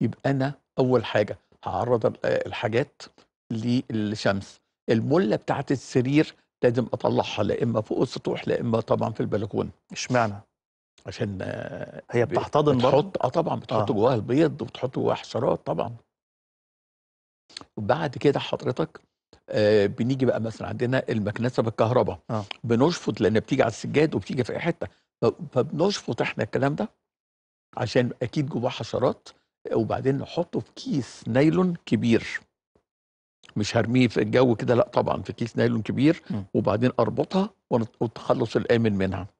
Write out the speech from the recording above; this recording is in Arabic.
يبقى انا اول حاجه هعرض آه، الحاجات للشمس المله بتاعت السرير لازم اطلعها لا اما فوق السطوح لا اما طبعا في البلكونه اشمعنى عشان هي بتحتضن برضه بتحط اه طبعا بتحط آه. جواها البيض وبتحط جواها حشرات طبعا وبعد كده حضرتك آه بنيجي بقى مثلا عندنا المكنسه بالكهرباء آه. بنشفط لان بتيجي على السجاد وبتيجي في اي حته فبنشفط احنا الكلام ده عشان اكيد جواه حشرات وبعدين نحطه في كيس نايلون كبير مش هرميه في الجو كده لا طبعا في كيس نايلون كبير وبعدين اربطها والتخلص الامن منها